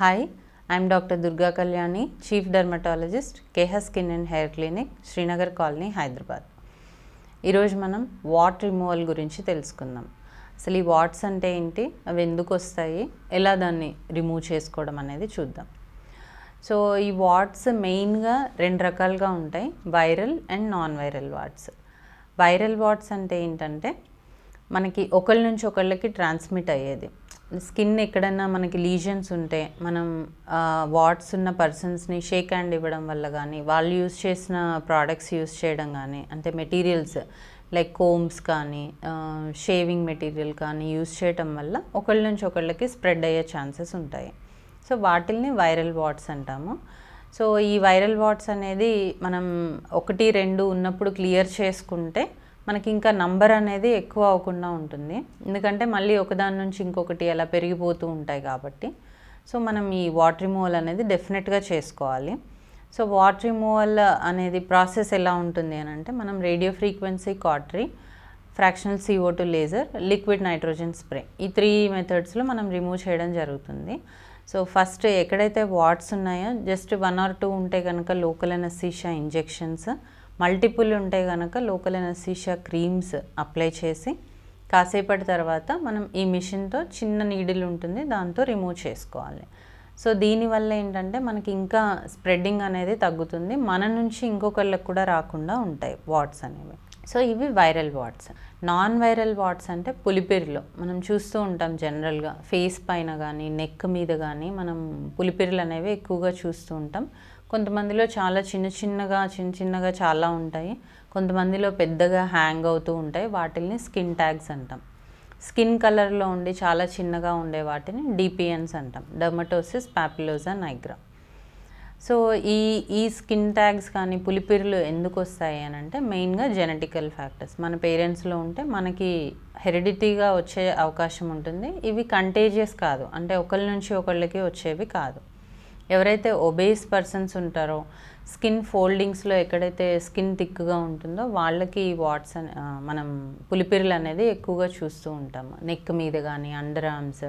hi I'm doctor Durga Kalyani chief dermatologist Keha skin and hair clinic Srinagar colony Hyderabad ఈరోజు మనం what removal గురించి తెలుసుకుందాం అసలు ఈ వాట్స్ అంటే ఏంటి అవి ఎందుకు వస్తాయి ఎలా దాన్ని రిమూవ్ చేసుకోవడం అనేది చూద్దాం సో ఈ వాట్స్ మెయిన్గా రెండు రకాలుగా ఉంటాయి viral and non viral warts viral warts అంటే ఏంటంటే మనకి ఒకళ్ళ నుంచి ఒకళ్ళకి ట్రాన్స్మిట్ అయ్యేది స్కిన్ ఎక్కడన్నా మనకి లీజన్స్ ఉంటే మనం వాట్స్ ఉన్న పర్సన్స్ని షేక్ హ్యాండ్ ఇవ్వడం వల్ల కానీ వాళ్ళు యూస్ చేసిన ప్రోడక్ట్స్ యూజ్ చేయడం కానీ అంటే మెటీరియల్స్ లైక్ కోమ్స్ కానీ షేవింగ్ మెటీరియల్ కానీ యూజ్ చేయటం వల్ల ఒకళ్ళ నుంచి ఒకళ్ళకి స్ప్రెడ్ అయ్యే ఛాన్సెస్ ఉంటాయి సో వాటిల్ని వైరల్ వాట్స్ అంటాము సో ఈ వైరల్ వాట్స్ అనేది మనం ఒకటి రెండు ఉన్నప్పుడు క్లియర్ చేసుకుంటే మనకి ఇంకా నంబర్ అనేది ఎక్కువ అవ్వకుండా ఉంటుంది ఎందుకంటే మళ్ళీ ఒకదాని నుంచి ఇంకొకటి అలా పెరిగిపోతూ ఉంటాయి కాబట్టి సో మనం ఈ వాటర్ రిమూవల్ అనేది డెఫినెట్గా చేసుకోవాలి సో వాటర్ రిమూవల్ అనేది ప్రాసెస్ ఎలా ఉంటుంది అని అంటే మనం radio frequency cautery fractional C two laser liquid nitrogen spray ఈ త్రీ మెథడ్స్లో మనం రిమూవ్ చేయడం జరుగుతుంది సో ఫస్ట్ ఎక్కడైతే వాట్స్ ఉన్నాయో జస్ట్ వన్ ఆర్ టూ ఉంటే కనుక లోకల్ ఎనసీషా ఇంజెక్షన్స్ మల్టిపుల్ ఉంటే కనుక లోకల్ ఎనసీషియా క్రీమ్స్ అప్లై చేసి కాసేపటి తర్వాత మనం ఈ మిషన్తో చిన్న నీడిల్ ఉంటుంది దాంతో రిమూవ్ చేసుకోవాలి సో దీనివల్ల ఏంటంటే మనకి ఇంకా స్ప్రెడ్డింగ్ అనేది తగ్గుతుంది మన నుంచి ఇంకొకళ్ళకి కూడా రాకుండా ఉంటాయి వాట్స్ అనేవి సో ఇవి viral warts non viral warts అంటే పులిపిరిలో మనం చూస్తూ ఉంటాం జనరల్గా ఫేస్ పైన కానీ నెక్ మీద కానీ మనం పులిపిరిలు అనేవి ఎక్కువగా చూస్తూ ఉంటాం కొంతమందిలో చాలా చిన్న చిన్నగా చిన్న చిన్నగా చాలా ఉంటాయి కొంతమందిలో పెద్దగా హ్యాంగ్ అవుతూ ఉంటాయి వాటిల్ని స్కిన్ ట్యాగ్స్ అంటాం స్కిన్ కలర్లో ఉండి చాలా చిన్నగా ఉండే వాటిని డిపిఎన్స్ అంటాం డర్మటోసిస్ ప్యాపిలోజా నైగ్రా సో ఈ ఈ స్కిన్ ట్యాగ్స్ కానీ పులిపిర్లు ఎందుకు వస్తాయి అని అంటే మెయిన్గా జెనెటికల్ ఫ్యాక్టర్స్ మన పేరెంట్స్లో ఉంటే మనకి హెరిడిటీగా వచ్చే అవకాశం ఉంటుంది ఇవి కంటేజియస్ కాదు అంటే ఒకళ్ళ నుంచి ఒకళ్ళకి వచ్చేవి కాదు ఎవరైతే ఒబేస్ పర్సన్స్ ఉంటారో స్కిన్ ఫోల్డింగ్స్లో ఎక్కడైతే స్కిన్ థిక్గా ఉంటుందో వాళ్ళకి వాట్స్ మనం పులిపిరులు అనేది ఎక్కువగా చూస్తూ ఉంటాము నెక్ మీద కానీ అండర్ ఆర్మ్స్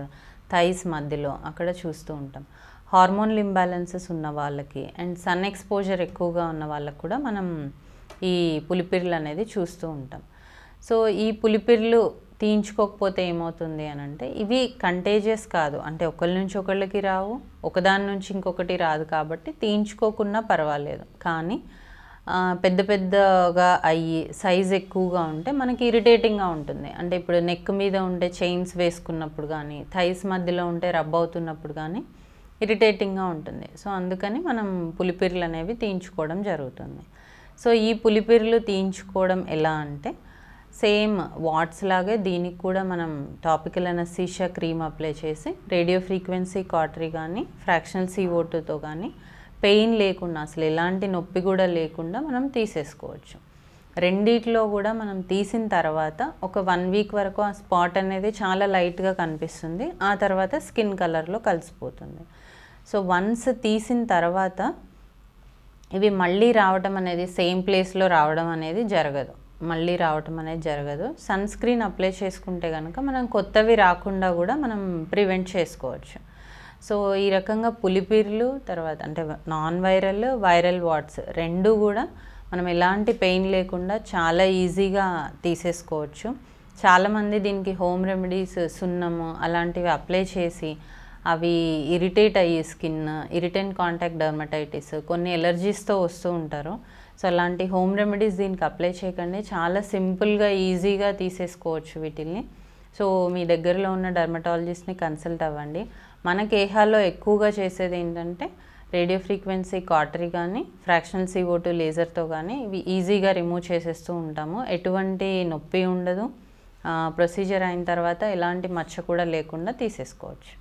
థైస్ మధ్యలో అక్కడ చూస్తూ ఉంటాం హార్మోన్ ఇంబ్యాలెన్సెస్ ఉన్న వాళ్ళకి అండ్ సన్ ఎక్స్పోజర్ ఎక్కువగా ఉన్న వాళ్ళకి కూడా మనం ఈ పులిపిరులు అనేది చూస్తూ ఉంటాం సో ఈ పులిపిర్లు తీయించుకోకపోతే ఏమవుతుంది అని అంటే ఇవి కంటేజియస్ కాదు అంటే ఒకరి నుంచి ఒకళ్ళకి రావు ఒకదాని నుంచి ఇంకొకటి రాదు కాబట్టి తీయించుకోకున్నా పర్వాలేదు కానీ పెద్ద పెద్దగా అయ్యి సైజ్ ఎక్కువగా ఉంటే మనకి ఇరిటేటింగ్గా ఉంటుంది అంటే ఇప్పుడు నెక్ మీద ఉండే చైన్స్ వేసుకున్నప్పుడు కానీ థైస్ మధ్యలో ఉంటే రబ్ అవుతున్నప్పుడు కానీ ఇరిటేటింగ్గా ఉంటుంది సో అందుకని మనం పులిపిర్లు అనేవి తీయించుకోవడం జరుగుతుంది సో ఈ పులిపిర్లు తీయించుకోవడం ఎలా అంటే సేమ్ వాట్స్ లాగే దీనికి కూడా మనం టాపికల్ సీషా క్రీమ్ అప్లై చేసి రేడియో ఫ్రీక్వెన్సీ కాటరీ కానీ ఫ్రాక్షనల్ సీఓటుతో కానీ పెయిన్ లేకుండా అసలు ఎలాంటి నొప్పి కూడా లేకుండా మనం తీసేసుకోవచ్చు రెండిట్లో కూడా మనం తీసిన తర్వాత ఒక వన్ వీక్ వరకు ఆ స్పాట్ అనేది చాలా లైట్గా కనిపిస్తుంది ఆ తర్వాత స్కిన్ కలర్లో కలిసిపోతుంది సో వన్స్ తీసిన తర్వాత ఇవి మళ్ళీ రావడం అనేది సేమ్ ప్లేస్లో రావడం అనేది జరగదు మళ్ళీ రావటం అనేది జరగదు సన్ స్క్రీన్ అప్లై చేసుకుంటే కనుక మనం కొత్తవి రాకుండా కూడా మనం ప్రివెంట్ చేసుకోవచ్చు సో ఈ రకంగా పులిపీర్లు తర్వాత అంటే నాన్ వైరల్ వైరల్ వాట్స్ రెండు కూడా మనం ఎలాంటి పెయిన్ లేకుండా చాలా ఈజీగా తీసేసుకోవచ్చు చాలామంది దీనికి హోమ్ రెమెడీస్ సున్నము అలాంటివి అప్లై చేసి అవి ఇరిటేట్ అయ్యే స్కిన్ ఇరిటెంట్ కాంటాక్ట్ డర్మటైటిస్ కొన్ని ఎలర్జీస్తో వస్తూ ఉంటారు సో అలాంటి హోమ్ రెమెడీస్ దీనికి అప్లై చేయకండి చాలా సింపుల్గా ఈజీగా తీసేసుకోవచ్చు వీటిల్ని సో మీ దగ్గరలో ఉన్న డర్మటాలజిస్ట్ని కన్సల్ట్ అవ్వండి మన కేహాల్లో ఎక్కువగా చేసేది ఏంటంటే రేడియో ఫ్రీక్వెన్సీ కాటరీ కానీ ఫ్రాక్షనల్ సిఓ టూ లేజర్తో కానీ ఇవి ఈజీగా రిమూవ్ చేసేస్తూ ఉంటాము ఎటువంటి నొప్పి ఉండదు ప్రొసీజర్ అయిన తర్వాత ఎలాంటి మచ్చ కూడా లేకుండా తీసేసుకోవచ్చు